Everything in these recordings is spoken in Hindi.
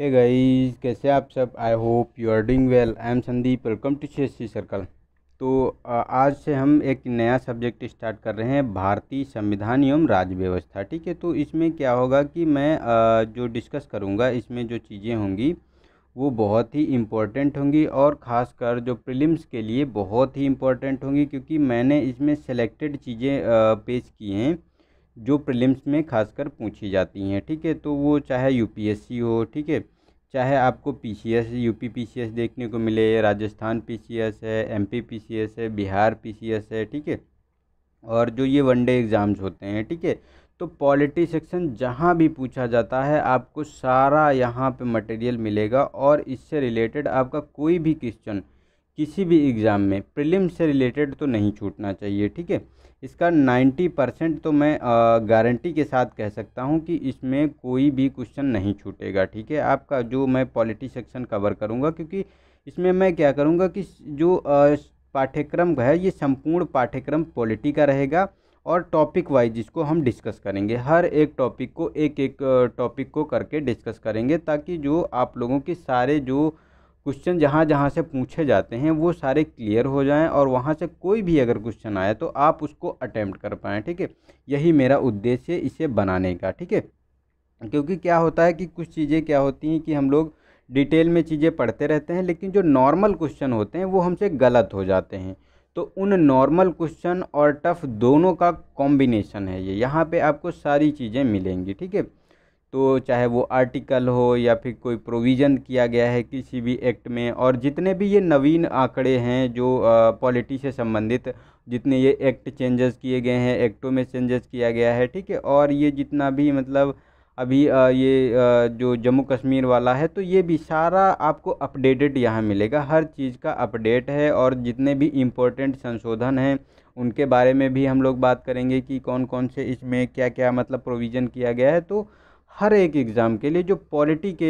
हे गाइस कैसे आप सब I hope you are doing well I am Sandeep welcome to C circle तो आज से हम एक नया सब्जेक्ट स्टार्ट कर रहे हैं भारतीय संविधान एवं राज्य व्यवस्था ठीक है तो इसमें क्या होगा कि मैं जो डिस्कस करूँगा इसमें जो चीज़ें होंगी वो बहुत ही इम्पोर्टेंट होंगी और ख़ासकर जो प्रिलिम्स के लिए बहुत ही इम्पोर्टेंट होंगी क्योंकि मैंने इसमें सेलेक्टेड चीज़ें पेश की हैं जो प्रीलिम्स में खासकर पूछी जाती हैं ठीक है तो वो चाहे यूपीएससी हो ठीक है चाहे आपको पीसीएस यूपी पीसीएस देखने को मिले राजस्थान पीसीएस है एमपी पीसीएस है बिहार पीसीएस है ठीक है और जो ये वनडे एग्ज़ाम्स होते हैं ठीक है तो पॉलिटी सेक्शन जहाँ भी पूछा जाता है आपको सारा यहाँ पर मटेरियल मिलेगा और इससे रिलेटेड आपका कोई भी क्वेश्चन किसी भी एग्ज़ाम में प्रिलिम्स से रिलेटेड तो नहीं छूटना चाहिए ठीक है इसका 90 परसेंट तो मैं गारंटी के साथ कह सकता हूँ कि इसमें कोई भी क्वेश्चन नहीं छूटेगा ठीक है आपका जो मैं पॉलिटी सेक्शन कवर करूँगा क्योंकि इसमें मैं क्या करूँगा कि जो पाठ्यक्रम है ये संपूर्ण पाठ्यक्रम पॉलिटी का रहेगा और टॉपिक वाइज इसको हम डिस्कस करेंगे हर एक टॉपिक को एक एक टॉपिक को करके डिस्कस करेंगे ताकि जो आप लोगों के सारे जो क्वेश्चन जहाँ जहाँ से पूछे जाते हैं वो सारे क्लियर हो जाएं और वहाँ से कोई भी अगर क्वेश्चन आए तो आप उसको अटैम्प्ट कर पाएँ ठीक है यही मेरा उद्देश्य इसे बनाने का ठीक है क्योंकि क्या होता है कि कुछ चीज़ें क्या होती हैं कि हम लोग डिटेल में चीज़ें पढ़ते रहते हैं लेकिन जो नॉर्मल क्वेश्चन होते हैं वो हमसे गलत हो जाते हैं तो उन नॉर्मल क्वेश्चन और टफ़ दोनों का कॉम्बिनेशन है ये यहाँ पर आपको सारी चीज़ें मिलेंगी ठीक है तो चाहे वो आर्टिकल हो या फिर कोई प्रोविज़न किया गया है किसी भी एक्ट में और जितने भी ये नवीन आंकड़े हैं जो पॉलिटी से संबंधित जितने ये एक्ट चेंजेस किए गए हैं एक्टों में चेंजेस किया गया है ठीक है और ये जितना भी मतलब अभी ये जो जम्मू कश्मीर वाला है तो ये भी सारा आपको अपडेटेड यहाँ मिलेगा हर चीज़ का अपडेट है और जितने भी इम्पोर्टेंट संशोधन हैं उनके बारे में भी हम लोग बात करेंगे कि कौन कौन से इसमें क्या क्या मतलब प्रोविज़न किया गया है तो हर एक एग्ज़ाम के लिए जो पॉलिटी के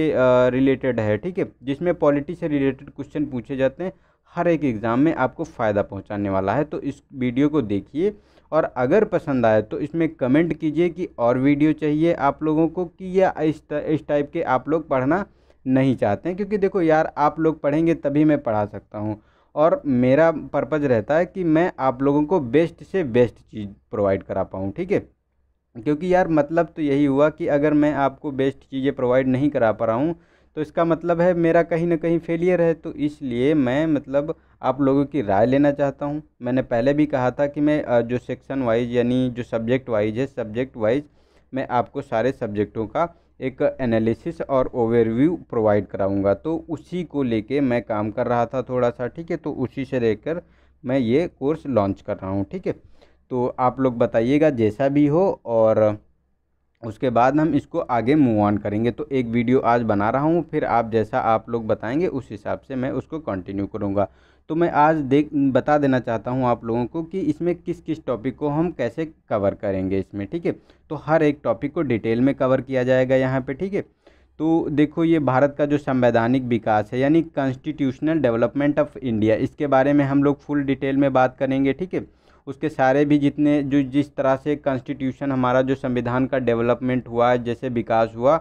रिलेटेड है ठीक है जिसमें पॉलिटी से रिलेटेड क्वेश्चन पूछे जाते हैं हर एक एग्ज़ाम में आपको फ़ायदा पहुंचाने वाला है तो इस वीडियो को देखिए और अगर पसंद आए तो इसमें कमेंट कीजिए कि और वीडियो चाहिए आप लोगों को कि या इस टाइप के आप लोग पढ़ना नहीं चाहते हैं क्योंकि देखो यार आप लोग पढ़ेंगे तभी मैं पढ़ा सकता हूँ और मेरा पर्पज़ रहता है कि मैं आप लोगों को बेस्ट से बेस्ट चीज़ प्रोवाइड करा पाऊँ ठीक है क्योंकि यार मतलब तो यही हुआ कि अगर मैं आपको बेस्ट चीज़ें प्रोवाइड नहीं करा पा रहा हूँ तो इसका मतलब है मेरा कहीं ना कहीं फेलियर है तो इसलिए मैं मतलब आप लोगों की राय लेना चाहता हूँ मैंने पहले भी कहा था कि मैं जो सेक्शन वाइज यानी जो सब्जेक्ट वाइज है सब्जेक्ट वाइज मैं आपको सारे सब्जेक्टों का एक एनालिसिस और ओवरव्यू प्रोवाइड कराऊंगा तो उसी को लेके मैं काम कर रहा था थोड़ा सा ठीक है तो उसी से लेकर मैं ये कोर्स लॉन्च कर रहा हूँ ठीक है तो आप लोग बताइएगा जैसा भी हो और उसके बाद हम इसको आगे मूव ऑन करेंगे तो एक वीडियो आज बना रहा हूँ फिर आप जैसा आप लोग बताएंगे उस हिसाब से मैं उसको कंटिन्यू करूँगा तो मैं आज देख बता देना चाहता हूँ आप लोगों को कि इसमें किस किस टॉपिक को हम कैसे कवर करेंगे इसमें ठीक है तो हर एक टॉपिक को डिटेल में कवर किया जाएगा यहाँ पर ठीक है तो देखो ये भारत का जो संवैधानिक विकास है यानी कॉन्स्टिट्यूशनल डेवलपमेंट ऑफ इंडिया इसके बारे में हम लोग फुल डिटेल में बात करेंगे ठीक है उसके सारे भी जितने जो जिस तरह से कॉन्स्टिट्यूशन हमारा जो संविधान का डेवलपमेंट हुआ जैसे विकास हुआ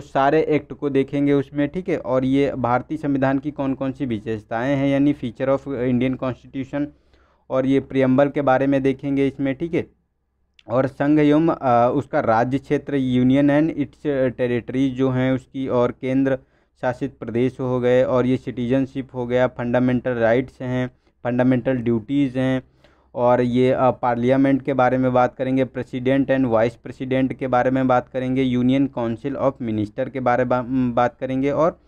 उस सारे एक्ट को देखेंगे उसमें ठीक है और ये भारतीय संविधान की कौन कौन सी विशेषताएं हैं यानी फीचर ऑफ इंडियन कॉन्स्टिट्यूशन और ये प्रियम्बल के बारे में देखेंगे इसमें ठीक है और संघ एवं उसका राज्य क्षेत्र यूनियन एंड इट्स टेरिटरी जो हैं उसकी और केंद्र शासित प्रदेश हो गए और ये सिटीजनशिप हो गया फंडामेंटल राइट्स हैं फंडामेंटल ड्यूटीज़ हैं और ये पार्लियामेंट के बारे में बात करेंगे प्रेसिडेंट एंड वाइस प्रेसिडेंट के बारे में बात करेंगे यूनियन काउंसिल ऑफ मिनिस्टर के बारे में बात करेंगे और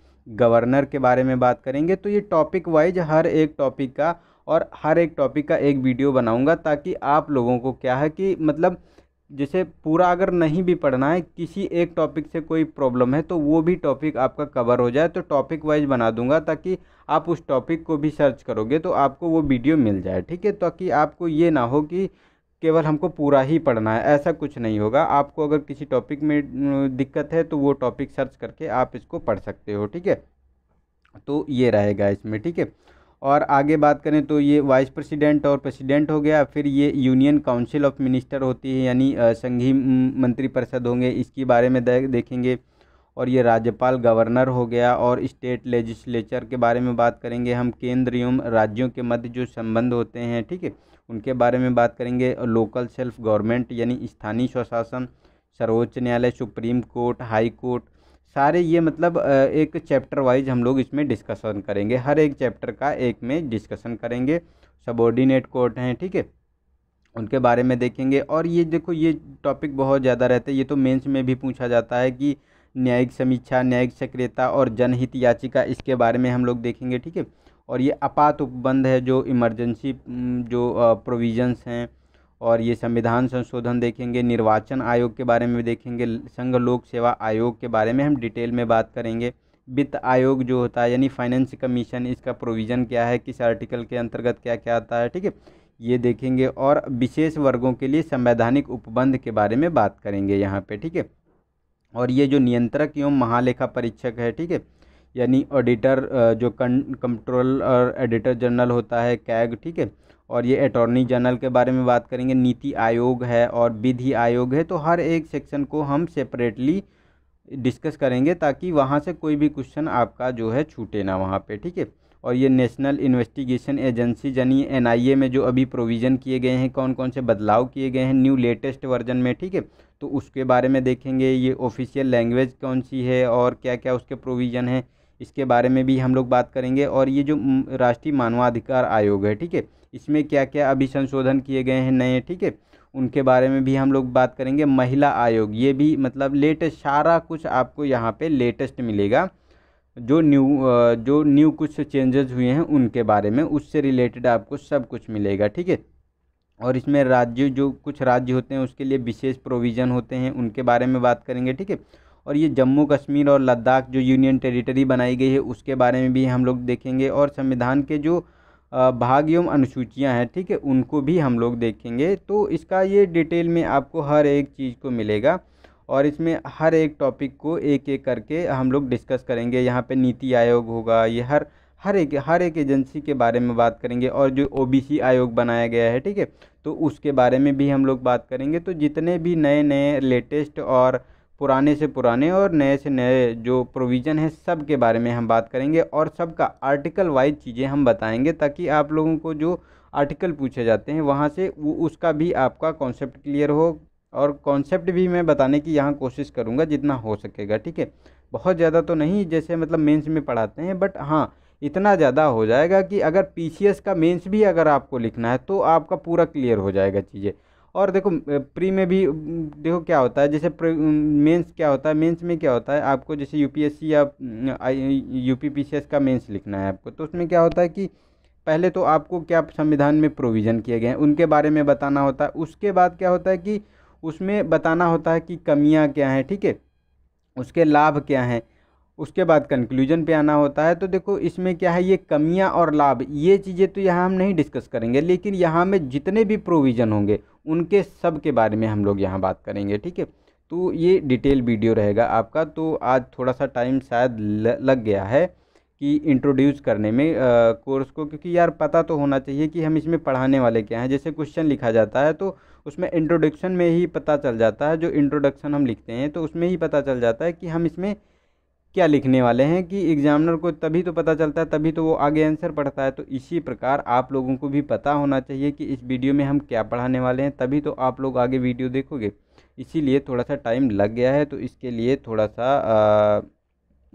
गवर्नर के बारे में बात करेंगे तो ये टॉपिक वाइज हर एक टॉपिक का और हर एक टॉपिक का एक वीडियो बनाऊंगा ताकि आप लोगों को क्या है कि मतलब जिसे पूरा अगर नहीं भी पढ़ना है किसी एक टॉपिक से कोई प्रॉब्लम है तो वो भी टॉपिक आपका कवर हो जाए तो टॉपिक वाइज बना दूंगा ताकि आप उस टॉपिक को भी सर्च करोगे तो आपको वो वीडियो मिल जाए ठीक है ताकि आपको ये ना हो कि केवल हमको पूरा ही पढ़ना है ऐसा कुछ नहीं होगा आपको अगर किसी टॉपिक में दिक्कत है तो वो टॉपिक सर्च करके आप इसको पढ़ सकते हो ठीक है तो ये रहेगा इसमें ठीक है और आगे बात करें तो ये वाइस प्रेसिडेंट और प्रेसिडेंट हो गया फिर ये यूनियन काउंसिल ऑफ मिनिस्टर होती है यानी संघीय मंत्री परिषद होंगे इसके बारे में देखेंगे और ये राज्यपाल गवर्नर हो गया और स्टेट लेजिस्लेचर के बारे में बात करेंगे हम केंद्र एवं राज्यों के मध्य जो संबंध होते हैं ठीक है उनके बारे में बात करेंगे लोकल सेल्फ गवर्नमेंट यानी स्थानीय स्वशासन सर्वोच्च न्यायालय सुप्रीम कोर्ट हाई कोर्ट सारे ये मतलब एक चैप्टर वाइज हम लोग इसमें डिस्कशन करेंगे हर एक चैप्टर का एक में डिस्कशन करेंगे सबॉर्डिनेट कोर्ट हैं ठीक है उनके बारे में देखेंगे और ये देखो ये टॉपिक बहुत ज़्यादा रहते हैं ये तो मेंस में भी पूछा जाता है कि न्यायिक समीक्षा न्यायिक सक्रियता और जनहित याचिका इसके बारे में हम लोग देखेंगे ठीक है और ये आपात उपबंध है जो इमरजेंसी जो प्रोविजंस हैं और ये संविधान संशोधन देखेंगे निर्वाचन आयोग के बारे में देखेंगे संघ लोक सेवा आयोग के बारे में हम डिटेल में बात करेंगे वित्त आयोग जो होता है यानी फाइनेंस कमीशन इसका प्रोविज़न क्या है किस आर्टिकल के अंतर्गत क्या क्या आता है ठीक है ये देखेंगे और विशेष वर्गों के लिए संवैधानिक उपबंध के बारे में बात करेंगे यहाँ पे ठीक है और ये जो नियंत्रक एवं महालेखा परीक्षक है ठीक है यानी ऑडिटर जो कंट्रोल और एडिटर जनरल होता है कैग ठीक है और ये अटॉर्नी जनरल के बारे में बात करेंगे नीति आयोग है और विधि आयोग है तो हर एक सेक्शन को हम सेपरेटली डिस्कस करेंगे ताकि वहाँ से कोई भी क्वेश्चन आपका जो है छूटे ना वहाँ पे ठीक है और ये नेशनल इन्वेस्टिगेशन एजेंसी यानी एनआईए में जो अभी प्रोविज़न किए गए हैं कौन कौन से बदलाव किए गए हैं न्यू लेटेस्ट वर्जन में ठीक है तो उसके बारे में देखेंगे ये ऑफिशियल लैंग्वेज कौन सी है और क्या क्या उसके प्रोविज़न है इसके बारे में भी हम लोग बात करेंगे और ये जो राष्ट्रीय मानवाधिकार आयोग है ठीक है इसमें क्या क्या अभी संशोधन किए गए हैं नए ठीक है उनके बारे में भी हम लोग बात करेंगे महिला आयोग ये भी मतलब लेटेस्ट सारा कुछ आपको यहाँ पे लेटेस्ट मिलेगा जो न्यू जो न्यू कुछ चेंजेस हुए हैं उनके बारे में उससे रिलेटेड आपको सब कुछ मिलेगा ठीक है और इसमें राज्य जो कुछ राज्य होते हैं उसके लिए विशेष प्रोविज़न होते हैं उनके बारे में बात करेंगे ठीक है और ये जम्मू कश्मीर और लद्दाख जो यूनियन टेरिटरी बनाई गई है उसके बारे में भी हम लोग देखेंगे और संविधान के जो भाग एवं अनुसूचियाँ हैं ठीक है उनको भी हम लोग देखेंगे तो इसका ये डिटेल में आपको हर एक चीज़ को मिलेगा और इसमें हर एक टॉपिक को एक एक करके हम लोग डिस्कस करेंगे यहाँ पे नीति आयोग होगा ये हर हर एक हर एक एजेंसी के बारे में बात करेंगे और जो ओबीसी आयोग बनाया गया है ठीक है तो उसके बारे में भी हम लोग बात करेंगे तो जितने भी नए नए लेटेस्ट और पुराने से पुराने और नए से नए जो प्रोविज़न है सब के बारे में हम बात करेंगे और सब का आर्टिकल वाइज चीज़ें हम बताएंगे ताकि आप लोगों को जो आर्टिकल पूछे जाते हैं वहाँ से वो उसका भी आपका कॉन्सेप्ट क्लियर हो और कॉन्सेप्ट भी मैं बताने की यहाँ कोशिश करूँगा जितना हो सकेगा ठीक है बहुत ज़्यादा तो नहीं जैसे मतलब मेंस में पढ़ाते हैं बट हाँ इतना ज़्यादा हो जाएगा कि अगर पीसीएस का मेंस भी अगर आपको लिखना है तो आपका पूरा क्लियर हो जाएगा चीज़ें और देखो प्री में भी देखो क्या होता है जैसे मेंस क्या होता है मेंस में क्या होता है आपको जैसे यूपीएससी या यूपीपीसीएस का मेंस लिखना है आपको तो उसमें क्या होता है कि पहले तो आपको क्या संविधान में प्रोविज़न किए गए हैं उनके बारे में बताना होता है उसके बाद क्या होता है कि उसमें बताना होता है कि कमियाँ क्या हैं ठीक है उसके लाभ क्या हैं उसके बाद कंक्लूजन पे आना होता है तो देखो इसमें क्या है ये कमियां और लाभ ये चीज़ें तो यहाँ हम नहीं डिस्कस करेंगे लेकिन यहाँ में जितने भी प्रोविज़न होंगे उनके सब के बारे में हम लोग यहाँ बात करेंगे ठीक है तो ये डिटेल वीडियो रहेगा आपका तो आज थोड़ा सा टाइम शायद लग गया है कि इंट्रोड्यूस करने में आ, कोर्स को क्योंकि यार पता तो होना चाहिए कि हम इसमें पढ़ाने वाले क्या हैं जैसे क्वेश्चन लिखा जाता है तो उसमें इंट्रोडक्शन में ही पता चल जाता है जो इंट्रोडक्शन हम लिखते हैं तो उसमें ही पता चल जाता है कि हम इसमें क्या लिखने वाले हैं कि एग्ज़ामिनर को तभी तो पता चलता है तभी तो वो आगे आंसर पढ़ता है तो इसी प्रकार आप लोगों को भी पता होना चाहिए कि इस वीडियो में हम क्या पढ़ाने वाले हैं तभी तो आप लोग आगे वीडियो देखोगे इसीलिए थोड़ा सा टाइम लग गया है तो इसके लिए थोड़ा सा आ,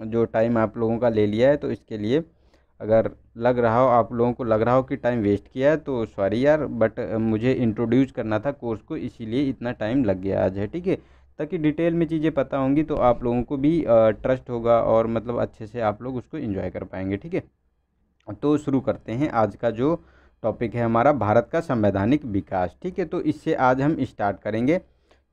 जो टाइम आप लोगों का ले लिया है तो इसके लिए अगर लग रहा हो आप लोगों को लग रहा हो कि टाइम वेस्ट किया है तो सॉरी यार बट मुझे इंट्रोड्यूस करना था कोर्स को इसीलिए इतना टाइम लग गया आज है ठीक है ताकि डिटेल में चीज़ें पता होंगी तो आप लोगों को भी ट्रस्ट होगा और मतलब अच्छे से आप लोग उसको इन्जॉय कर पाएंगे ठीक है तो शुरू करते हैं आज का जो टॉपिक है हमारा भारत का संवैधानिक विकास ठीक है तो इससे आज हम स्टार्ट करेंगे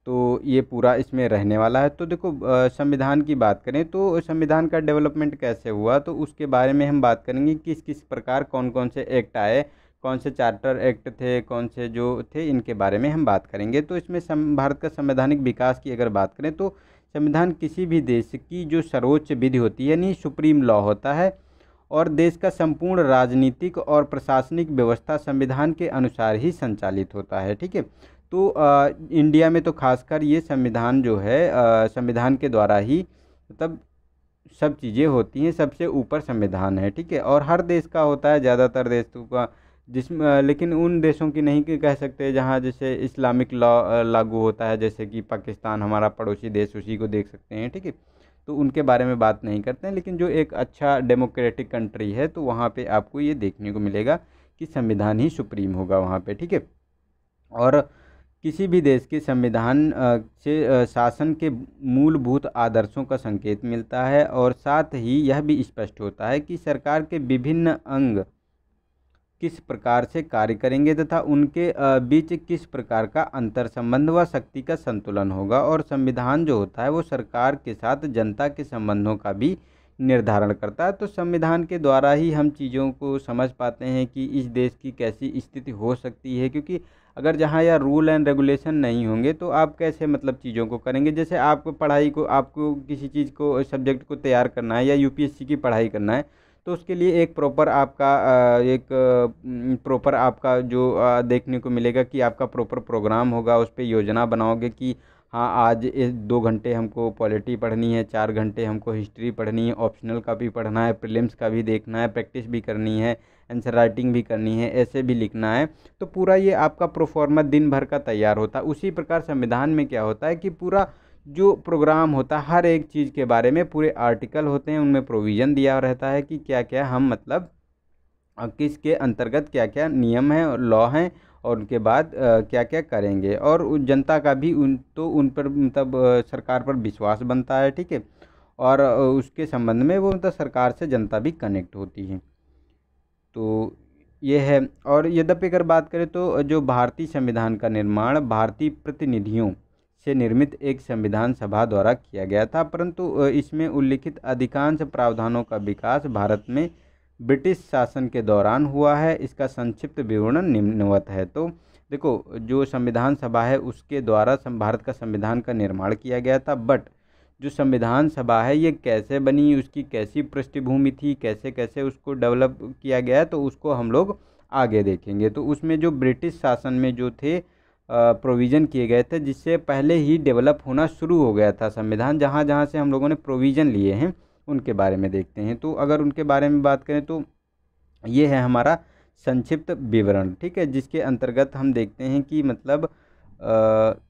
तो ये पूरा इसमें रहने वाला है तो देखो संविधान की बात करें तो संविधान का डेवलपमेंट कैसे हुआ तो उसके बारे में हम बात करेंगे किस किस प्रकार कौन कौन से एक्ट आए कौन से चार्टर एक्ट थे कौन से जो थे इनके बारे में हम बात करेंगे तो इसमें सम भारत का संवैधानिक विकास की अगर बात करें तो संविधान किसी भी देश की जो सर्वोच्च विधि होती है यानी सुप्रीम लॉ होता है और देश का संपूर्ण राजनीतिक और प्रशासनिक व्यवस्था संविधान के अनुसार ही संचालित होता है ठीक है तो आ, इंडिया में तो खासकर ये संविधान जो है संविधान के द्वारा ही मतलब सब चीज़ें होती हैं सबसे ऊपर संविधान है ठीक है और हर देश का होता है ज़्यादातर देशों तो का जिस लेकिन उन देशों की नहीं कह सकते जहाँ जैसे इस्लामिक लॉ लागू होता है जैसे कि पाकिस्तान हमारा पड़ोसी देश उसी को देख सकते हैं ठीक है तो उनके बारे में बात नहीं करते हैं लेकिन जो एक अच्छा डेमोक्रेटिक कंट्री है तो वहाँ पे आपको ये देखने को मिलेगा कि संविधान ही सुप्रीम होगा वहाँ पे ठीक है और किसी भी देश के संविधान से शासन के मूलभूत आदर्शों का संकेत मिलता है और साथ ही यह भी स्पष्ट होता है कि सरकार के विभिन्न अंग किस प्रकार से कार्य करेंगे तथा उनके बीच किस प्रकार का अंतर संबंध व शक्ति का संतुलन होगा और संविधान जो होता है वो सरकार के साथ जनता के संबंधों का भी निर्धारण करता है तो संविधान के द्वारा ही हम चीज़ों को समझ पाते हैं कि इस देश की कैसी स्थिति हो सकती है क्योंकि अगर जहाँ यह रूल एंड रेगुलेशन नहीं होंगे तो आप कैसे मतलब चीज़ों को करेंगे जैसे आपको पढ़ाई को आपको किसी चीज़ को सब्जेक्ट को तैयार करना है या यूपीएससी की पढ़ाई करना है तो उसके लिए एक प्रॉपर आपका एक प्रॉपर आपका जो देखने को मिलेगा कि आपका प्रॉपर प्रोग्राम होगा उस पर योजना बनाओगे कि हाँ आज इस दो घंटे हमको पॉलिटी पढ़नी है चार घंटे हमको हिस्ट्री पढ़नी है ऑप्शनल का भी पढ़ना है प्रीलिम्स का भी देखना है प्रैक्टिस भी करनी है आंसर राइटिंग भी करनी है ऐसे भी लिखना है तो पूरा ये आपका प्रोफॉर्मा दिन भर का तैयार होता है उसी प्रकार संविधान में क्या होता है कि पूरा जो प्रोग्राम होता है हर एक चीज़ के बारे में पूरे आर्टिकल होते हैं उनमें प्रोविज़न दिया रहता है कि क्या क्या हम मतलब किसके अंतर्गत क्या क्या नियम हैं और लॉ हैं और उनके बाद क्या क्या करेंगे और जनता का भी उन तो उन पर मतलब सरकार पर विश्वास बनता है ठीक है और उसके संबंध में वो मतलब सरकार से जनता भी कनेक्ट होती है तो ये है और यद्यपि अगर बात करें तो जो भारतीय संविधान का निर्माण भारतीय प्रतिनिधियों से निर्मित एक संविधान सभा द्वारा किया गया था परंतु इसमें उल्लिखित अधिकांश प्रावधानों का विकास भारत में ब्रिटिश शासन के दौरान हुआ है इसका संक्षिप्त विवरण निम्नवत है तो देखो जो संविधान सभा है उसके द्वारा भारत का संविधान का निर्माण किया गया था बट जो संविधान सभा है ये कैसे बनी उसकी कैसी पृष्ठभूमि थी कैसे कैसे उसको डेवलप किया गया तो उसको हम लोग आगे देखेंगे तो उसमें जो ब्रिटिश शासन में जो थे प्रोविज़न किए गए थे जिससे पहले ही डेवलप होना शुरू हो गया था संविधान जहाँ जहाँ से हम लोगों ने प्रोविज़न लिए हैं उनके बारे में देखते हैं तो अगर उनके बारे में बात करें तो ये है हमारा संक्षिप्त विवरण ठीक है जिसके अंतर्गत हम देखते हैं कि मतलब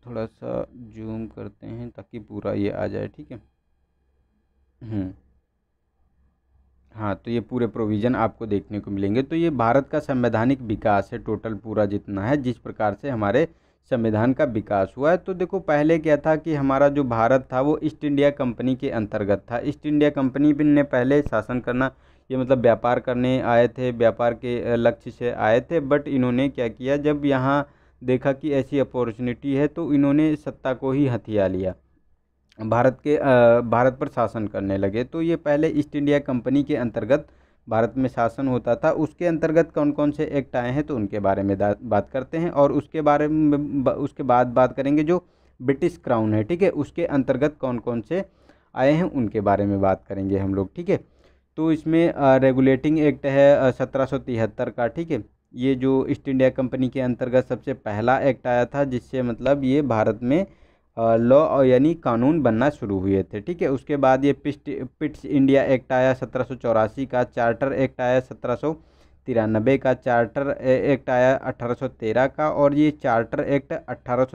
थोड़ा सा जूम करते हैं ताकि पूरा ये आ जाए ठीक है हम्म। हाँ तो ये पूरे प्रोविज़न आपको देखने को मिलेंगे तो ये भारत का संवैधानिक विकास है टोटल पूरा जितना है जिस प्रकार से हमारे संविधान का विकास हुआ है तो देखो पहले क्या था कि हमारा जो भारत था वो ईस्ट इंडिया कंपनी के अंतर्गत था ईस्ट इंडिया कंपनी ने पहले शासन करना ये मतलब व्यापार करने आए थे व्यापार के लक्ष्य से आए थे बट इन्होंने क्या किया जब यहाँ देखा कि ऐसी अपॉर्चुनिटी है तो इन्होंने सत्ता को ही हथिया लिया भारत के भारत पर शासन करने लगे तो ये पहले ईस्ट इंडिया कंपनी के अंतर्गत भारत में शासन होता था उसके अंतर्गत कौन कौन से एक्ट आए हैं तो उनके बारे में बात करते हैं और उसके बारे में उसके बाद बात करेंगे जो ब्रिटिश क्राउन है ठीक है उसके अंतर्गत कौन कौन से आए हैं उनके बारे में बात करेंगे हम लोग ठीक है तो इसमें रेगुलेटिंग एक्ट है सत्रह सौ तिहत्तर का ठीक है ये जो ईस्ट इंडिया कंपनी के अंतर्गत सबसे पहला एक्ट आया था जिससे मतलब ये भारत में लॉ यानी कानून बनना शुरू हुए थे ठीक है उसके बाद ये पिस्ट पिट्स इंडिया एक्ट आया सत्रह का चार्टर एक्ट आया सत्रह तिरानबे का चार्टर एक्ट आया तेरह का और ये चार्टर एक्ट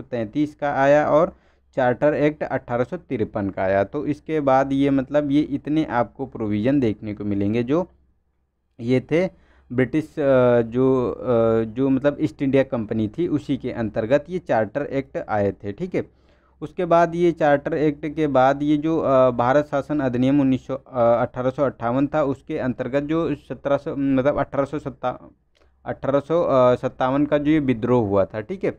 तैंतीस का आया और चार्टर एक्ट अट्ठारह का आया तो इसके बाद ये मतलब ये इतने आपको प्रोविज़न देखने को मिलेंगे जो ये थे ब्रिटिश जो जो मतलब ईस्ट इंडिया कंपनी थी उसी के अंतर्गत ये चार्टर एक्ट आए थे ठीक है उसके बाद ये चार्टर एक्ट के बाद ये जो भारत शासन अधिनियम उन्नीस सौ था उसके अंतर्गत जो सत्रह सौ मतलब अठारह सौ सत्ता अठारह सौ सत्तावन का जो ये विद्रोह हुआ था ठीक है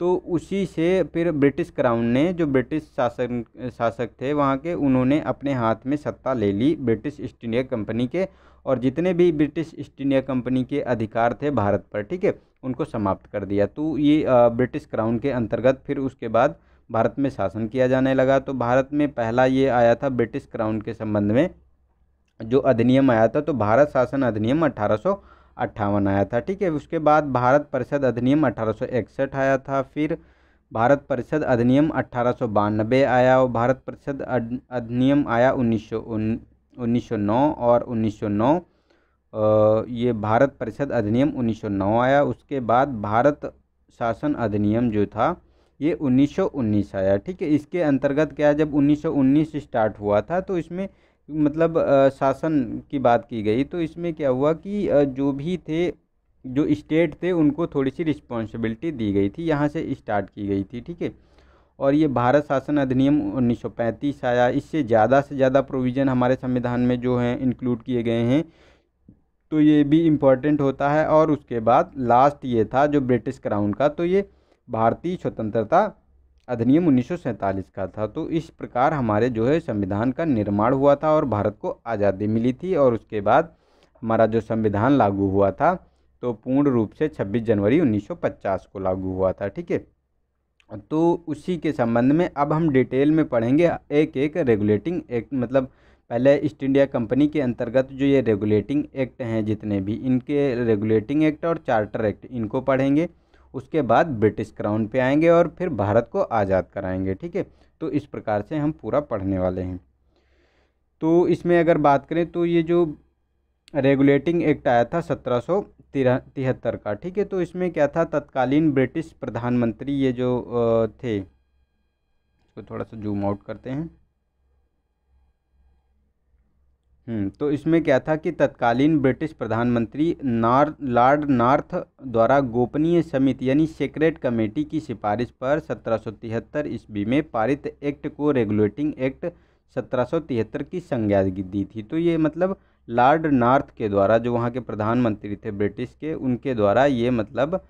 तो उसी से फिर ब्रिटिश क्राउन ने जो ब्रिटिश शासन शासक थे वहाँ के उन्होंने अपने हाथ में सत्ता ले ली ब्रिटिश ईस्ट इंडिया कंपनी के और जितने भी ब्रिटिश ईस्ट इंडिया कंपनी के अधिकार थे भारत पर ठीक है उनको समाप्त कर दिया तो ये ब्रिटिश क्राउन के अंतर्गत फिर उसके बाद भारत में शासन किया जाने लगा तो भारत में पहला ये आया था ब्रिटिश क्राउन के संबंध में जो अधिनियम आया था तो भारत शासन अधिनियम अठारह अट्ठावन आया था ठीक है उसके बाद भारत परिषद अधिनियम अठारह आया था फिर भारत परिषद अधिनियम अट्ठारह आया और भारत परिषद अधिनियम आया उन्नीस उन्नीस सौ नौ और उन्नीस सौ नौ ये भारत परिषद अधिनियम उन्नीस सौ नौ आया उसके बाद भारत शासन अधिनियम जो था ये 1919 आया ठीक है इसके अंतर्गत क्या जब 1919 स्टार्ट हुआ था तो इसमें मतलब शासन की बात की गई तो इसमें क्या हुआ कि जो भी थे जो स्टेट थे उनको थोड़ी सी रिस्पॉन्सिबिलिटी दी गई थी यहाँ से स्टार्ट की गई थी ठीक है और ये भारत शासन अधिनियम 1935 आया इससे ज़्यादा से ज़्यादा प्रोविज़न हमारे संविधान में जो हैं इंक्लूड किए गए हैं तो ये भी इम्पोर्टेंट होता है और उसके बाद लास्ट ये था जो ब्रिटिश क्राउन का तो ये भारतीय स्वतंत्रता अधिनियम उन्नीस का था तो इस प्रकार हमारे जो है संविधान का निर्माण हुआ था और भारत को आज़ादी मिली थी और उसके बाद हमारा जो संविधान लागू हुआ था तो पूर्ण रूप से 26 जनवरी 1950 को लागू हुआ था ठीक है तो उसी के संबंध में अब हम डिटेल में पढ़ेंगे एक एक रेगुलेटिंग एक्ट मतलब पहले ईस्ट इंडिया कंपनी के अंतर्गत जो ये रेगुलेटिंग एक्ट हैं जितने भी इनके रेगुलेटिंग एक्ट और चार्टर एक्ट इनको पढ़ेंगे उसके बाद ब्रिटिश क्राउन पे आएंगे और फिर भारत को आज़ाद कराएंगे ठीक है तो इस प्रकार से हम पूरा पढ़ने वाले हैं तो इसमें अगर बात करें तो ये जो रेगुलेटिंग एक्ट आया था सत्रह सौ तिहत्तर का ठीक है तो इसमें क्या था तत्कालीन ब्रिटिश प्रधानमंत्री ये जो थे इसको थोड़ा सा जूम आउट करते हैं हम्म, तो इसमें क्या था कि तत्कालीन ब्रिटिश प्रधानमंत्री नार लॉर्ड नार्थ द्वारा गोपनीय समिति यानी सेक्रेट कमेटी की सिफारिश पर सत्रह सौ तिहत्तर ईस्वी में पारित एक्ट को रेगुलेटिंग एक्ट सत्रह सौ तिहत्तर की संज्ञा दी थी तो ये मतलब लॉर्ड नार्थ के द्वारा जो वहाँ के प्रधानमंत्री थे ब्रिटिश के उनके द्वारा ये मतलब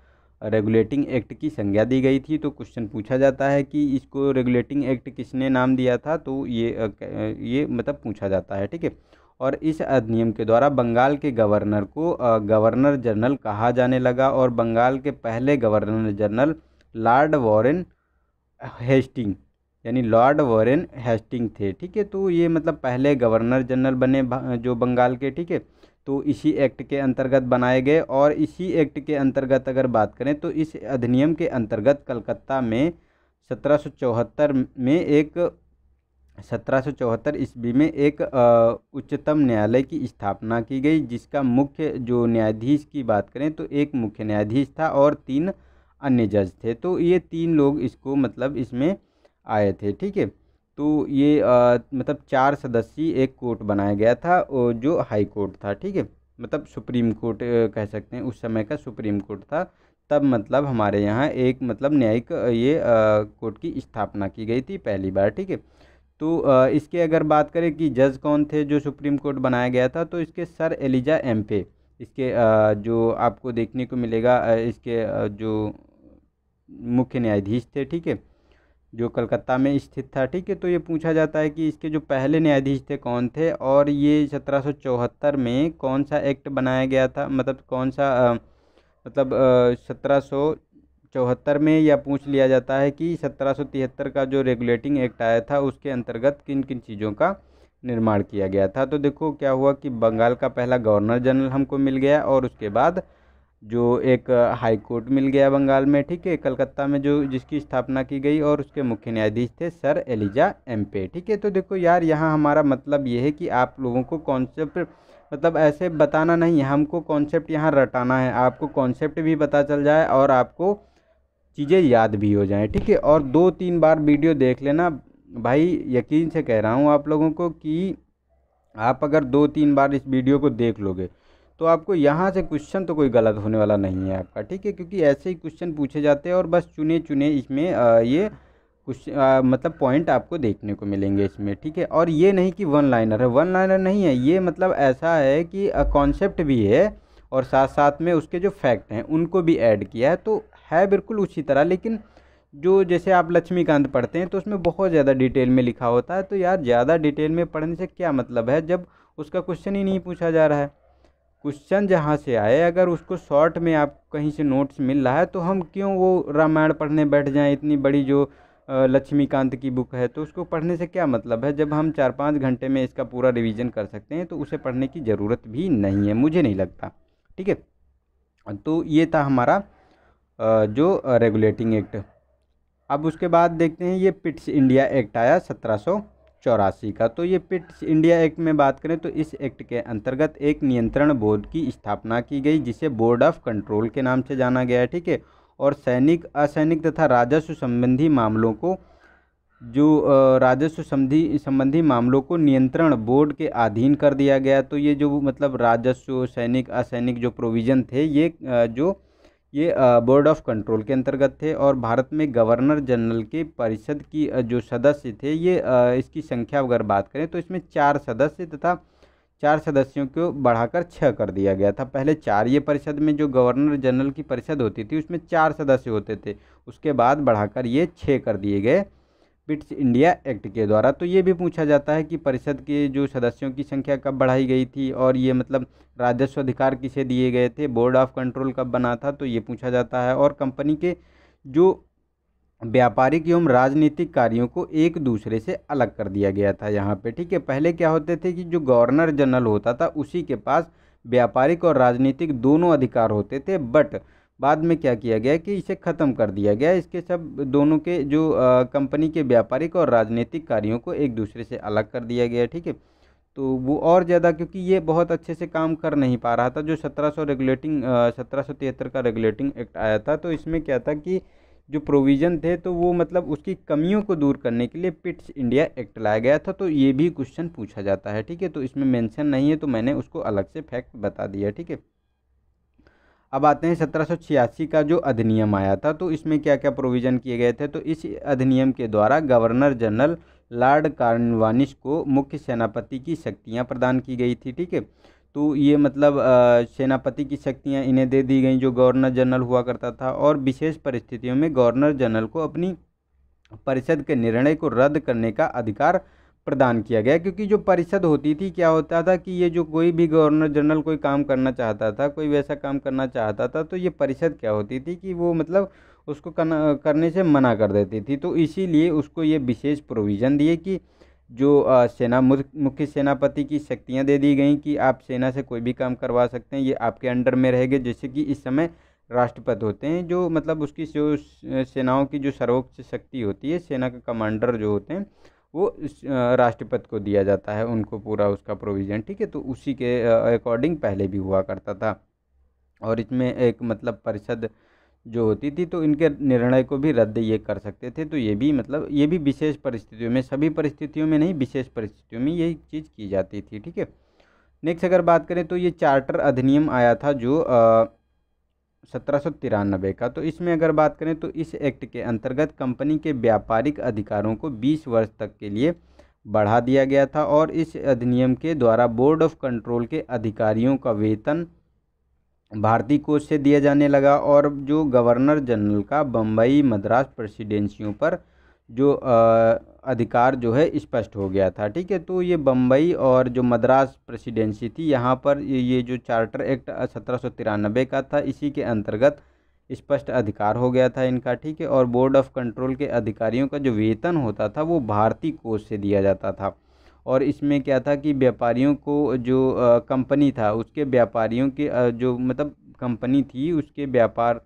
रेगुलेटिंग एक्ट की संज्ञा दी गई थी तो क्वेश्चन पूछा जाता है कि इसको रेगुलेटिंग एक्ट किसने नाम दिया था तो ये ये मतलब पूछा जाता है ठीक है और इस अधिनियम के द्वारा बंगाल के गवर्नर को गवर्नर जनरल कहा जाने लगा और बंगाल के पहले governor general lord Warren Hasting यानी लॉर्ड वॉरेन हेस्टिंग थे ठीक है तो ये मतलब पहले गवर्नर जनरल बने जो बंगाल के ठीक है तो इसी एक्ट के अंतर्गत बनाए गए और इसी एक्ट के अंतर्गत अगर बात करें तो इस अधिनियम के अंतर्गत कलकत्ता में सत्रह में एक सत्रह ईस्वी में एक उच्चतम न्यायालय की स्थापना की गई जिसका मुख्य जो न्यायाधीश की बात करें तो एक मुख्य न्यायाधीश था और तीन अन्य जज थे तो ये तीन लोग इसको मतलब इसमें आए थे ठीक है तो ये आ, मतलब चार सदस्यीय एक कोर्ट बनाया गया था और जो हाई कोर्ट था ठीक है मतलब सुप्रीम कोर्ट कह सकते हैं उस समय का सुप्रीम कोर्ट था तब मतलब हमारे यहाँ एक मतलब न्यायिक ये कोर्ट की स्थापना की गई थी पहली बार ठीक है तो इसके अगर बात करें कि जज कौन थे जो सुप्रीम कोर्ट बनाया गया था तो इसके सर एलिजा एम्पे इसके जो आपको देखने को मिलेगा इसके जो मुख्य न्यायाधीश थे ठीक है जो कलकत्ता में स्थित था ठीक है तो ये पूछा जाता है कि इसके जो पहले न्यायाधीश थे कौन थे और ये सत्रह में कौन सा एक्ट बनाया गया था मतलब कौन सा मतलब सत्रह चौहत्तर में यह पूछ लिया जाता है कि सत्रह का जो रेगुलेटिंग एक्ट आया था उसके अंतर्गत किन किन चीज़ों का निर्माण किया गया था तो देखो क्या हुआ कि बंगाल का पहला गवर्नर जनरल हमको मिल गया और उसके बाद जो एक हाई कोर्ट मिल गया बंगाल में ठीक है कलकत्ता में जो जिसकी स्थापना की गई और उसके मुख्य न्यायाधीश थे सर एलिजा पे ठीक है तो देखो यार यहाँ हमारा मतलब ये है कि आप लोगों को कॉन्सेप्ट मतलब ऐसे बताना नहीं हमको कॉन्सेप्ट यहाँ रटाना है आपको कॉन्सेप्ट भी पता चल जाए और आपको चीज़ें याद भी हो जाएँ ठीक है और दो तीन बार वीडियो देख लेना भाई यकीन से कह रहा हूँ आप लोगों को कि आप अगर दो तीन बार इस वीडियो को देख लोगे तो आपको यहाँ से क्वेश्चन तो कोई गलत होने वाला नहीं है आपका ठीक है क्योंकि ऐसे ही क्वेश्चन पूछे जाते हैं और बस चुने चुने इसमें ये कुछ आ, मतलब पॉइंट आपको देखने को मिलेंगे इसमें ठीक है और ये नहीं कि वन लाइनर है वन लाइनर नहीं है ये मतलब ऐसा है कि कॉन्सेप्ट भी है और साथ साथ में उसके जो फैक्ट हैं उनको भी ऐड किया है तो है बिल्कुल उसी तरह लेकिन जो जैसे आप लक्ष्मीकांत पढ़ते हैं तो उसमें बहुत ज़्यादा डिटेल में लिखा होता है तो यार ज़्यादा डिटेल में पढ़ने से क्या मतलब है जब उसका क्वेश्चन ही नहीं पूछा जा रहा है क्वेश्चन जहाँ से आए अगर उसको शॉर्ट में आप कहीं से नोट्स मिल रहा है तो हम क्यों वो रामायण पढ़ने बैठ जाएं इतनी बड़ी जो लक्ष्मीकांत की बुक है तो उसको पढ़ने से क्या मतलब है जब हम चार पाँच घंटे में इसका पूरा रिवीजन कर सकते हैं तो उसे पढ़ने की ज़रूरत भी नहीं है मुझे नहीं लगता ठीक है तो ये था हमारा जो रेगुलेटिंग एक्ट अब उसके बाद देखते हैं ये पिट्स इंडिया एक्ट आया सत्रह चौरासी का तो ये पिट्स इंडिया एक्ट में बात करें तो इस एक्ट के अंतर्गत एक नियंत्रण बोर्ड की स्थापना की गई जिसे बोर्ड ऑफ कंट्रोल के नाम से जाना गया है ठीक है और सैनिक असैनिक तथा राजस्व संबंधी मामलों को जो राजस्व संबंधी संबंधी मामलों को नियंत्रण बोर्ड के अधीन कर दिया गया तो ये जो मतलब राजस्व सैनिक असैनिक जो प्रोविज़न थे ये जो ये बोर्ड ऑफ कंट्रोल के अंतर्गत थे और भारत में गवर्नर जनरल के परिषद की जो सदस्य थे ये इसकी संख्या अगर बात करें तो इसमें चार सदस्य तथा चार सदस्यों को बढ़ाकर छः कर दिया गया था पहले चार ये परिषद में जो गवर्नर जनरल की परिषद होती थी उसमें चार सदस्य होते थे उसके बाद बढ़ाकर ये छः कर दिए गए बिट्स इंडिया एक्ट के द्वारा तो ये भी पूछा जाता है कि परिषद के जो सदस्यों की संख्या कब बढ़ाई गई थी और ये मतलब राजस्व अधिकार किसे दिए गए थे बोर्ड ऑफ कंट्रोल कब बना था तो ये पूछा जाता है और कंपनी के जो व्यापारिक एवं राजनीतिक कार्यों को एक दूसरे से अलग कर दिया गया था यहाँ पे ठीक है पहले क्या होते थे कि जो गवर्नर जनरल होता था उसी के पास व्यापारिक और राजनीतिक दोनों अधिकार होते थे बट बाद में क्या किया गया कि इसे ख़त्म कर दिया गया इसके सब दोनों के जो कंपनी के व्यापारिक और राजनीतिक कार्यों को एक दूसरे से अलग कर दिया गया ठीक है तो वो और ज़्यादा क्योंकि ये बहुत अच्छे से काम कर नहीं पा रहा था जो सत्रह रेगुलेटिंग सत्रह का रेगुलेटिंग एक्ट आया था तो इसमें क्या था कि जो प्रोविज़न थे तो वो मतलब उसकी कमियों को दूर करने के लिए पिट्स इंडिया एक्ट लाया गया था तो ये भी क्वेश्चन पूछा जाता है ठीक है तो इसमें मेंशन नहीं है तो मैंने उसको अलग से फैक्ट बता दिया ठीक है अब आते हैं सत्रह का जो अधिनियम आया था तो इसमें क्या क्या प्रोविज़न किए गए थे तो इस अधिनियम के द्वारा गवर्नर जनरल लॉर्ड कार्नवानिस को मुख्य सेनापति की शक्तियाँ प्रदान की गई थी ठीक है तो ये मतलब सेनापति की शक्तियाँ इन्हें दे दी गई जो गवर्नर जनरल हुआ करता था और विशेष परिस्थितियों में गवर्नर जनरल को अपनी परिषद के निर्णय को रद्द करने का अधिकार प्रदान किया गया क्योंकि जो परिषद होती थी क्या होता था कि ये जो कोई भी गवर्नर जनरल कोई काम करना चाहता था कोई वैसा काम करना चाहता था तो ये परिषद क्या होती थी कि वो मतलब उसको करने से मना कर देती थी तो इसीलिए उसको ये विशेष प्रोविज़न दिए कि जो सेना मुख्य सेनापति की शक्तियां दे दी गई कि आप सेना से कोई भी काम करवा सकते हैं ये आपके अंडर में रहेगा जैसे कि इस समय राष्ट्रपति होते हैं जो मतलब उसकी जो सेनाओं की जो सर्वोच्च शक्ति होती है सेना के कमांडर जो होते हैं वो राष्ट्रपति को दिया जाता है उनको पूरा उसका प्रोविज़न ठीक है तो उसी के अकॉर्डिंग पहले भी हुआ करता था और इसमें एक मतलब परिषद जो होती थी तो इनके निर्णय को भी रद्द ये कर सकते थे तो ये भी मतलब ये भी विशेष परिस्थितियों में सभी परिस्थितियों में नहीं विशेष परिस्थितियों में यही चीज़ की जाती थी ठीक है नेक्स्ट अगर बात करें तो ये चार्टर अधिनियम आया था जो आ, सत्रह का तो इसमें अगर बात करें तो इस एक्ट के अंतर्गत कंपनी के व्यापारिक अधिकारों को 20 वर्ष तक के लिए बढ़ा दिया गया था और इस अधिनियम के द्वारा बोर्ड ऑफ कंट्रोल के अधिकारियों का वेतन भारतीय कोष से दिया जाने लगा और जो गवर्नर जनरल का बम्बई मद्रास प्रेसिडेंसियों पर जो अधिकार जो है स्पष्ट हो गया था ठीक है तो ये बम्बई और जो मद्रास प्रेसिडेंसी थी यहाँ पर ये जो चार्टर एक्ट सत्रह का था इसी के अंतर्गत स्पष्ट अधिकार हो गया था इनका ठीक है और बोर्ड ऑफ कंट्रोल के अधिकारियों का जो वेतन होता था वो भारतीय कोष से दिया जाता था और इसमें क्या था कि व्यापारियों को जो कंपनी था उसके व्यापारियों के जो मतलब कंपनी थी उसके व्यापार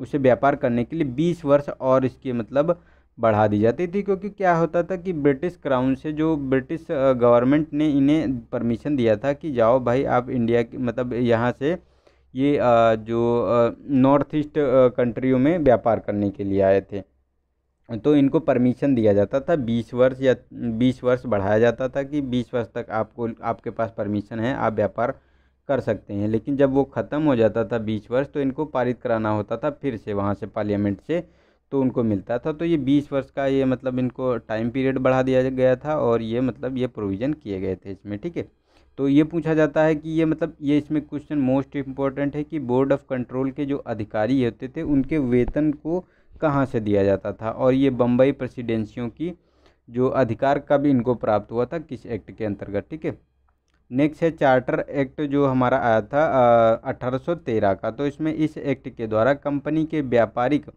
उसे व्यापार करने के लिए बीस वर्ष और इसके मतलब बढ़ा दी जाती थी क्योंकि क्या होता था कि ब्रिटिश क्राउन से जो ब्रिटिश गवर्नमेंट ने इन्हें परमिशन दिया था कि जाओ भाई आप इंडिया के मतलब यहाँ से ये जो नॉर्थ ईस्ट कंट्रियों में व्यापार करने के लिए आए थे तो इनको परमिशन दिया जाता था बीस वर्ष या बीस वर्ष बढ़ाया जाता था कि बीस वर्ष तक आपको आपके पास परमिशन है आप व्यापार कर सकते हैं लेकिन जब वो ख़त्म हो जाता था बीस वर्ष तो इनको पारित कराना होता था फिर से वहाँ से पार्लियामेंट से तो उनको मिलता था तो ये बीस वर्ष का ये मतलब इनको टाइम पीरियड बढ़ा दिया गया था और ये मतलब ये प्रोविज़न किए गए थे इसमें ठीक है तो ये पूछा जाता है कि ये मतलब ये इसमें क्वेश्चन मोस्ट इम्पॉर्टेंट है कि बोर्ड ऑफ कंट्रोल के जो अधिकारी होते थे उनके वेतन को कहाँ से दिया जाता था और ये बम्बई प्रेसिडेंसियों की जो अधिकार कब इनको प्राप्त हुआ था किस एक्ट के अंतर्गत ठीक है नेक्स्ट है चार्टर एक्ट जो हमारा आया था अठारह का तो इसमें इस एक्ट के द्वारा कंपनी के व्यापारिक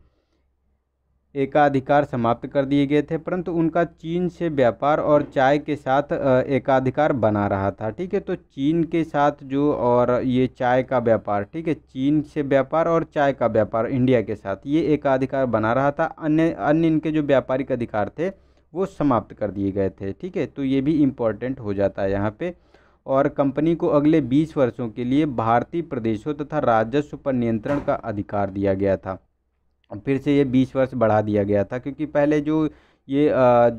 एकाधिकार समाप्त कर दिए गए थे परंतु उनका चीन से व्यापार और चाय के साथ एकाधिकार बना रहा था ठीक है तो चीन के साथ जो और ये चाय का व्यापार ठीक है चीन से व्यापार और चाय का व्यापार इंडिया के साथ ये एकाधिकार बना रहा था अन्य अन्य इनके जो व्यापारिक अधिकार थे वो समाप्त कर दिए गए थे ठीक है तो ये भी इम्पोर्टेंट हो जाता है यहाँ पर और कंपनी को अगले बीस वर्षों के लिए भारतीय प्रदेशों तथा राजस्व पर नियंत्रण का अधिकार दिया गया था फिर से ये बीस वर्ष बढ़ा दिया गया था क्योंकि पहले जो ये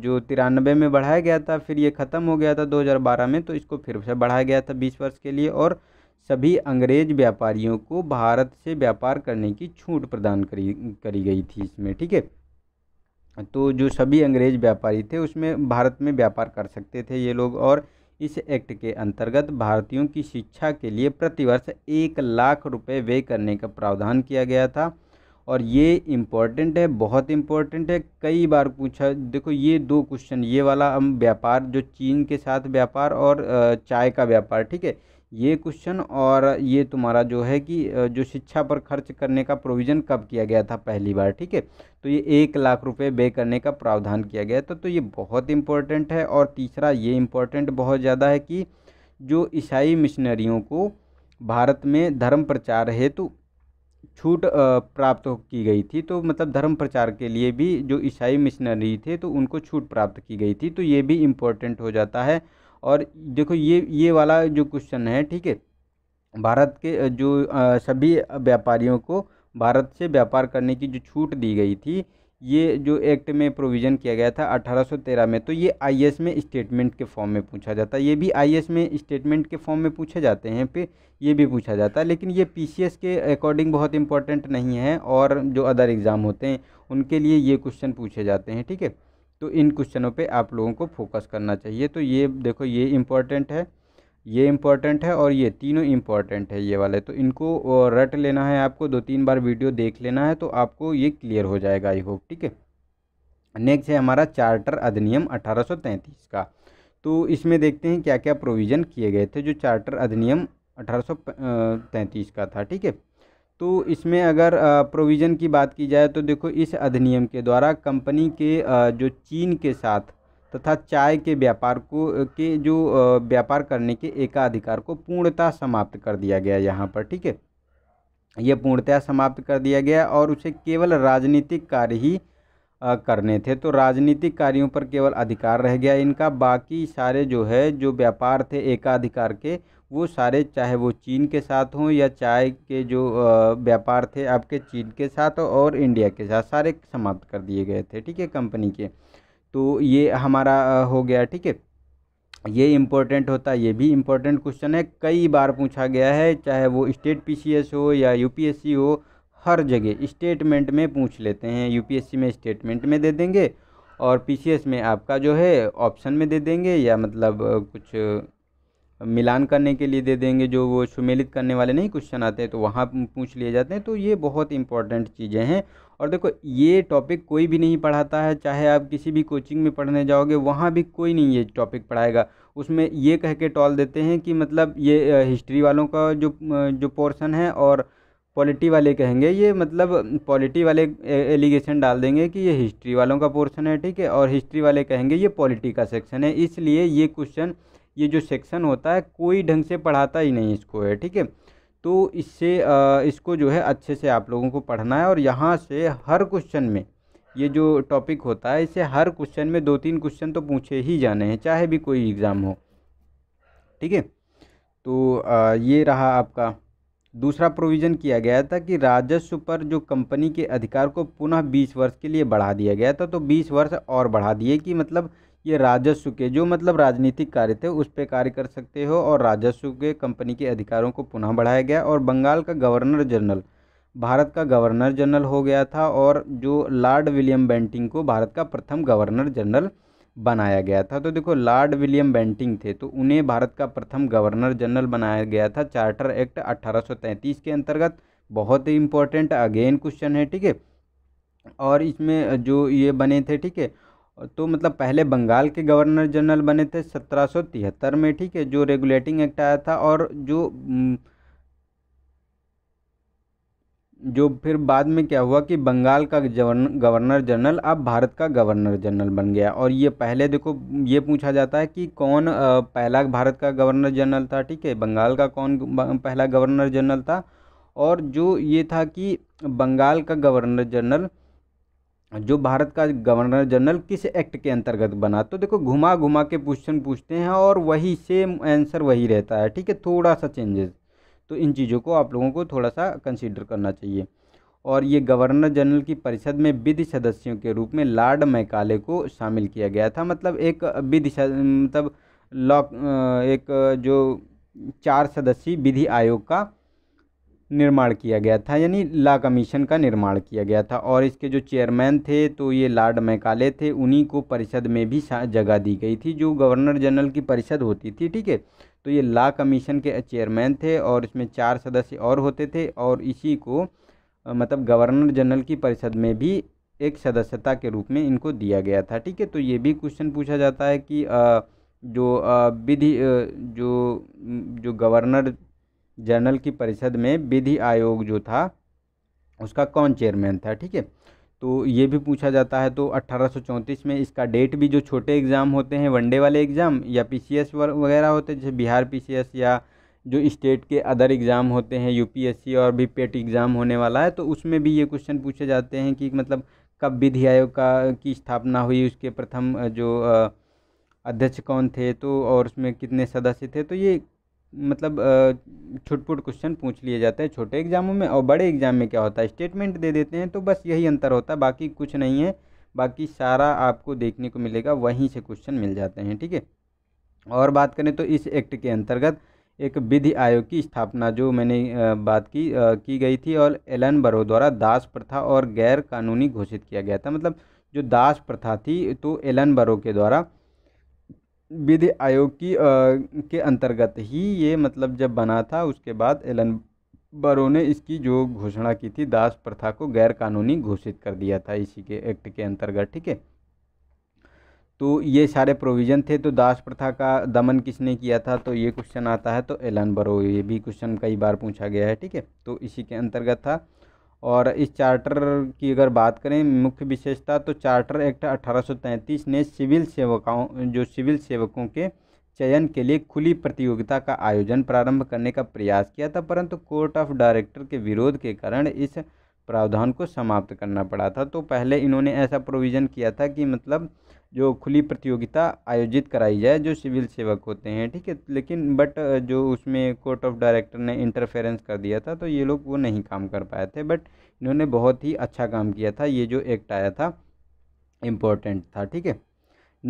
जो तिरानबे में बढ़ाया गया था फिर ये ख़त्म हो गया था 2012 में तो इसको फिर से बढ़ाया गया था बीस वर्ष के लिए और सभी अंग्रेज व्यापारियों को भारत से व्यापार करने की छूट प्रदान करी करी गई थी इसमें ठीक है तो जो सभी अंग्रेज व्यापारी थे उसमें भारत में व्यापार कर सकते थे ये लोग और इस एक्ट के अंतर्गत भारतीयों की शिक्षा के लिए प्रतिवर्ष एक लाख रुपये व्यय करने का प्रावधान किया गया था और ये इम्पॉर्टेंट है बहुत इम्पॉर्टेंट है कई बार पूछा देखो ये दो क्वेश्चन ये वाला हम व्यापार जो चीन के साथ व्यापार और चाय का व्यापार ठीक है ये क्वेश्चन और ये तुम्हारा जो है कि जो शिक्षा पर खर्च करने का प्रोविज़न कब किया गया था पहली बार ठीक है तो ये एक लाख रुपए बे करने का प्रावधान किया गया था तो ये बहुत इम्पोर्टेंट है और तीसरा ये इम्पोर्टेंट बहुत ज़्यादा है कि जो ईसाई मिशनरियों को भारत में धर्म प्रचार हेतु छूट प्राप्त की गई थी तो मतलब धर्म प्रचार के लिए भी जो ईसाई मिशनरी थे तो उनको छूट प्राप्त की गई थी तो ये भी इम्पोर्टेंट हो जाता है और देखो ये ये वाला जो क्वेश्चन है ठीक है भारत के जो सभी व्यापारियों को भारत से व्यापार करने की जो छूट दी गई थी ये जो एक्ट में प्रोविज़न किया गया था 1813 में तो ये आईएएस में स्टेटमेंट के फॉर्म में पूछा जाता है ये भी आईएएस में स्टेटमेंट के फॉर्म में पूछे जाते हैं फिर ये भी पूछा जाता है लेकिन ये पीसीएस के अकॉर्डिंग बहुत इंपॉर्टेंट नहीं है और जो अदर एग्ज़ाम होते हैं उनके लिए ये क्वेश्चन पूछे जाते हैं ठीक है तो इन क्वेश्चनों पर आप लोगों को फोकस करना चाहिए तो ये देखो ये इम्पोर्टेंट है ये इम्पॉर्टेंट है और ये तीनों इम्पॉर्टेंट है ये वाले तो इनको रट लेना है आपको दो तीन बार वीडियो देख लेना है तो आपको ये क्लियर हो जाएगा आई होप ठीक है नेक्स्ट है हमारा चार्टर अधिनियम 1833 का तो इसमें देखते हैं क्या क्या प्रोविज़न किए गए थे जो चार्टर अधिनियम 1833 का था ठीक है तो इसमें अगर प्रोविज़न की बात की जाए तो देखो इस अधिनियम के द्वारा कंपनी के जो चीन के साथ तथा चाय के व्यापार को के जो व्यापार करने के एकाधिकार को पूर्णतः समाप्त कर दिया गया यहाँ पर ठीक है ये पूर्णतया समाप्त कर दिया गया और उसे केवल राजनीतिक कार्य ही करने थे तो राजनीतिक कार्यों पर केवल अधिकार रह गया इनका बाकी सारे जो है जो व्यापार थे एकाधिकार के वो सारे चाहे वो चीन के साथ हों या चाय के जो व्यापार थे आपके चीन के साथ और इंडिया के साथ सारे समाप्त कर दिए गए थे ठीक है कंपनी के तो ये हमारा हो गया ठीक है ये इम्पोर्टेंट होता है ये भी इम्पोर्टेंट क्वेश्चन है कई बार पूछा गया है चाहे वो स्टेट पीसीएस हो या यूपीएससी हो हर जगह स्टेटमेंट में पूछ लेते हैं यूपीएससी में स्टेटमेंट में दे देंगे और पीसीएस में आपका जो है ऑप्शन में दे देंगे या मतलब कुछ मिलान करने के लिए दे देंगे जो वो सुमेलित करने वाले नहीं क्वेश्चन आते हैं तो वहाँ पूछ लिए जाते हैं तो ये बहुत इंपॉर्टेंट चीज़ें हैं और देखो ये टॉपिक कोई भी नहीं पढ़ाता है चाहे आप किसी भी कोचिंग में पढ़ने जाओगे वहाँ भी कोई नहीं ये टॉपिक पढ़ाएगा उसमें ये कह के टॉल देते हैं कि मतलब ये हिस्ट्री वालों का जो जो पोर्सन है और पॉलिटी वाले कहेंगे ये मतलब पॉलिटी वाले एलिगेशन डाल देंगे कि ये हिस्ट्री वालों का पोर्शन है ठीक है और हिस्ट्री वाले कहेंगे ये पॉलिटी का सेक्शन है इसलिए ये क्वेश्चन ये जो सेक्शन होता है कोई ढंग से पढ़ाता ही नहीं इसको है ठीक है तो इससे इसको जो है अच्छे से आप लोगों को पढ़ना है और यहाँ से हर क्वेश्चन में ये जो टॉपिक होता है इसे हर क्वेश्चन में दो तीन क्वेश्चन तो पूछे ही जाने हैं चाहे भी कोई एग्ज़ाम हो ठीक है तो आ, ये रहा आपका दूसरा प्रोविज़न किया गया था कि राजस्व पर जो कंपनी के अधिकार को पुनः बीस वर्ष के लिए बढ़ा दिया गया था तो बीस वर्ष और बढ़ा दिए कि मतलब ये राजस्व के जो मतलब राजनीतिक कार्य थे उस पर कार्य कर सकते हो और राजस्व के कंपनी के अधिकारों को पुनः बढ़ाया गया और बंगाल का गवर्नर जनरल भारत का गवर्नर जनरल हो गया था और जो लॉर्ड विलियम बेंटिंग को भारत का प्रथम गवर्नर जनरल बनाया गया था तो देखो लॉर्ड विलियम बेंटिंग थे तो उन्हें भारत का प्रथम गवर्नर जनरल बनाया गया था चार्टर एक्ट 1833 के अंतर्गत बहुत ही इंपॉर्टेंट अगेन क्वेश्चन है ठीक है और इसमें जो ये बने थे ठीक है तो मतलब पहले बंगाल के गवर्नर जनरल बने थे सत्रह में ठीक है जो रेगुलेटिंग एक्ट आया था और जो हम्म, जो फिर बाद में क्या हुआ कि बंगाल का गवर्नर जनरल अब भारत का गवर्नर जनरल बन गया और ये पहले देखो ये पूछा जाता है कि कौन पहला भारत का गवर्नर जनरल था ठीक है बंगाल का कौन पहला गवर्नर जनरल था और जो ये था कि बंगाल का गवर्नर जनरल जो भारत का गवर्नर जनरल किस एक्ट के अंतर्गत बना तो देखो घुमा घुमा के क्वेश्चन पूछते हैं और वही सेम आंसर वही रहता है ठीक है थोड़ा सा चेंजेस तो इन चीज़ों को आप लोगों को थोड़ा सा कंसिडर करना चाहिए और ये गवर्नर जनरल की परिषद में विधि सदस्यों के रूप में लॉर्ड मैकाले को शामिल किया गया था मतलब एक विधि मतलब लॉक एक जो चार सदस्यीय विधि आयोग का निर्माण किया गया था यानी ला कमीशन का निर्माण किया गया था और इसके जो चेयरमैन थे तो ये लॉर्ड मैकाले थे उन्हीं को परिषद में भी जगह दी गई थी जो गवर्नर जनरल की परिषद होती थी ठीक है तो ये ला कमीशन के चेयरमैन थे और इसमें चार सदस्य और होते थे और इसी को मतलब गवर्नर जनरल की परिषद में भी एक सदस्यता के रूप में इनको दिया गया था ठीक है तो ये भी क्वेश्चन पूछा जाता है कि आ, जो विधि जो जो गवर्नर जनरल की परिषद में विधि आयोग जो था उसका कौन चेयरमैन था ठीक है तो ये भी पूछा जाता है तो 1834 में इसका डेट भी जो छोटे एग्ज़ाम होते हैं वनडे वाले एग्ज़ाम या पी वगैरह होते हैं जैसे बिहार पी या जो स्टेट के अदर एग्ज़ाम होते हैं यूपीएससी और भी पेट e एग्ज़ाम होने वाला है तो उसमें भी ये क्वेश्चन पूछे जाते हैं कि मतलब कब विधि आयोग का की स्थापना हुई उसके प्रथम जो अध्यक्ष कौन थे तो और उसमें कितने सदस्य थे तो ये मतलब छुटपुट क्वेश्चन पूछ लिए जाते हैं छोटे एग्ज़ामों में और बड़े एग्ज़ाम में क्या होता है स्टेटमेंट दे देते हैं तो बस यही अंतर होता है बाकी कुछ नहीं है बाकी सारा आपको देखने को मिलेगा वहीं से क्वेश्चन मिल जाते हैं ठीक है और बात करें तो इस एक्ट के अंतर्गत एक विधि आयोग की स्थापना जो मैंने बात की की गई थी और एलन बरो द्वारा दास प्रथा और गैर कानूनी घोषित किया गया था मतलब जो दास प्रथा थी तो एलन बरो के द्वारा विधि आयोग की आ, के अंतर्गत ही ये मतलब जब बना था उसके बाद एलन बरो ने इसकी जो घोषणा की थी दास प्रथा को गैर कानूनी घोषित कर दिया था इसी के एक्ट के अंतर्गत ठीक है तो ये सारे प्रोविज़न थे तो दास प्रथा का दमन किसने किया था तो ये क्वेश्चन आता है तो एलन बरो ये भी क्वेश्चन कई बार पूछा गया है ठीक है तो इसी के अंतर्गत था और इस चार्टर की अगर बात करें मुख्य विशेषता तो चार्टर एक्ट 1833 ने सिविल सेवकाओं जो सिविल सेवकों के चयन के लिए खुली प्रतियोगिता का आयोजन प्रारंभ करने का प्रयास किया था परंतु कोर्ट ऑफ डायरेक्टर के विरोध के कारण इस प्रावधान को समाप्त करना पड़ा था तो पहले इन्होंने ऐसा प्रोविज़न किया था कि मतलब जो खुली प्रतियोगिता आयोजित कराई जाए जो सिविल सेवक होते हैं ठीक है लेकिन बट जो उसमें कोर्ट ऑफ डायरेक्टर ने इंटरफेरेंस कर दिया था तो ये लोग वो नहीं काम कर पाए थे बट इन्होंने बहुत ही अच्छा काम किया था ये जो एक्ट आया था इम्पोर्टेंट था ठीक है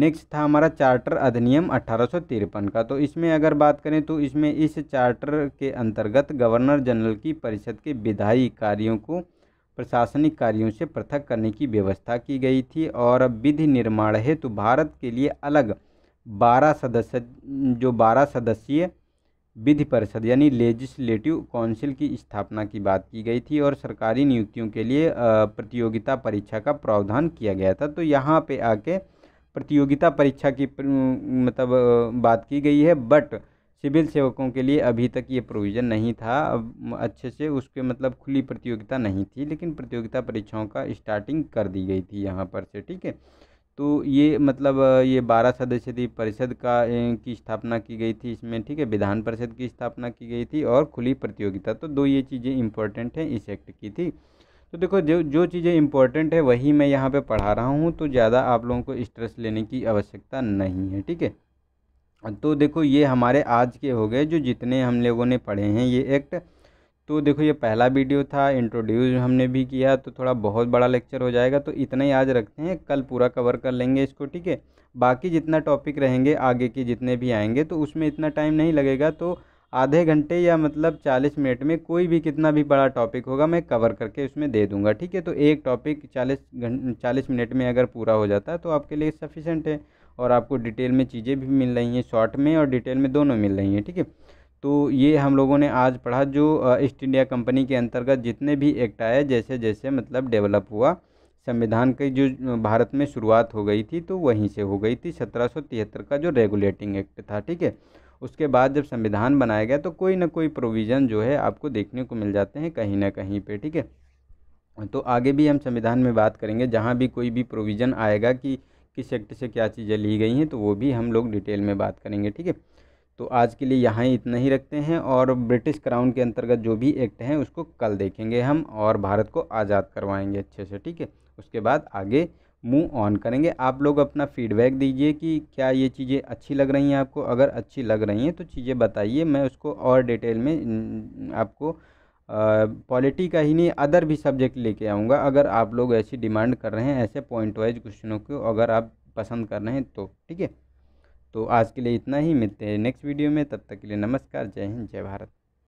नेक्स्ट था हमारा चार्टर अधिनियम अठारह का तो इसमें अगर बात करें तो इसमें इस चार्टर के अंतर्गत गवर्नर जनरल की परिषद के विधायी कार्यों को प्रशासनिक कार्यों से पृथक करने की व्यवस्था की गई थी और विधि निर्माण हेतु भारत के लिए अलग बारह सदस्य जो बारह सदस्यीय विधि परिषद यानी लेजिस्लेटिव काउंसिल की स्थापना की बात की गई थी और सरकारी नियुक्तियों के लिए प्रतियोगिता परीक्षा का प्रावधान किया गया था तो यहाँ पे आके प्रतियोगिता परीक्षा की मतलब बात की गई है बट सिविल सेवकों के लिए अभी तक ये प्रोविज़न नहीं था अब अच्छे से उसके मतलब खुली प्रतियोगिता नहीं थी लेकिन प्रतियोगिता परीक्षाओं का स्टार्टिंग कर दी गई थी यहाँ पर से ठीक है तो ये मतलब ये बारह सदस्य थी परिषद का की स्थापना की गई थी इसमें ठीक है विधान परिषद की स्थापना की गई थी और खुली प्रतियोगिता तो दो ये चीज़ें इम्पोर्टेंट हैं इस एक्ट की थी तो देखो जो जो चीज़ें इम्पोर्टेंट है वही मैं यहाँ पर पढ़ा रहा हूँ तो ज़्यादा आप लोगों को स्ट्रेस लेने की आवश्यकता नहीं है ठीक है तो देखो ये हमारे आज के हो गए जो जितने हम लोगों ने पढ़े हैं ये एक्ट तो देखो ये पहला वीडियो था इंट्रोड्यूस हमने भी किया तो थोड़ा बहुत बड़ा लेक्चर हो जाएगा तो इतना ही आज रखते हैं कल पूरा कवर कर लेंगे इसको ठीक है बाकी जितना टॉपिक रहेंगे आगे के जितने भी आएंगे तो उसमें इतना टाइम नहीं लगेगा तो आधे घंटे या मतलब चालीस मिनट में कोई भी कितना भी बड़ा टॉपिक होगा मैं कवर करके उसमें दे दूंगा ठीक है तो एक टॉपिक चालीस घंट चालीस मिनट में अगर पूरा हो जाता है तो आपके लिए सफिशेंट है और आपको डिटेल में चीज़ें भी मिल रही हैं शॉर्ट में और डिटेल में दोनों मिल रही हैं ठीक है तो ये हम लोगों ने आज पढ़ा जो ईस्ट इंडिया कंपनी के अंतर्गत जितने भी एक्ट आए जैसे जैसे मतलब डेवलप हुआ संविधान की जो भारत में शुरुआत हो गई थी तो वहीं से हो गई थी सत्रह का जो रेगुलेटिंग एक्ट था ठीक है उसके बाद जब संविधान बनाया गया तो कोई ना कोई प्रोविज़न जो है आपको देखने को मिल जाते हैं कहीं ना कहीं पे ठीक है तो आगे भी हम संविधान में बात करेंगे जहाँ भी कोई भी प्रोविज़न आएगा कि किस एक्ट से क्या चीज़ें ली गई हैं तो वो भी हम लोग डिटेल में बात करेंगे ठीक है तो आज के लिए यहाँ ही इतना ही रखते हैं और ब्रिटिश क्राउन के अंतर्गत जो भी एक्ट हैं उसको कल देखेंगे हम और भारत को आज़ाद करवाएंगे अच्छे से ठीक है उसके बाद आगे मुँह ऑन करेंगे आप लोग अपना फीडबैक दीजिए कि क्या ये चीज़ें अच्छी लग रही हैं आपको अगर अच्छी लग रही हैं तो चीज़ें बताइए मैं उसको और डिटेल में आपको पॉलिटी का ही नहीं अदर भी सब्जेक्ट लेके आऊँगा अगर आप लोग ऐसी डिमांड कर रहे हैं ऐसे पॉइंट वाइज क्वेश्चनों को अगर आप पसंद कर रहे हैं तो ठीक है तो आज के लिए इतना ही मिलते हैं नेक्स्ट वीडियो में तब तक के लिए नमस्कार जय हिंद जय भारत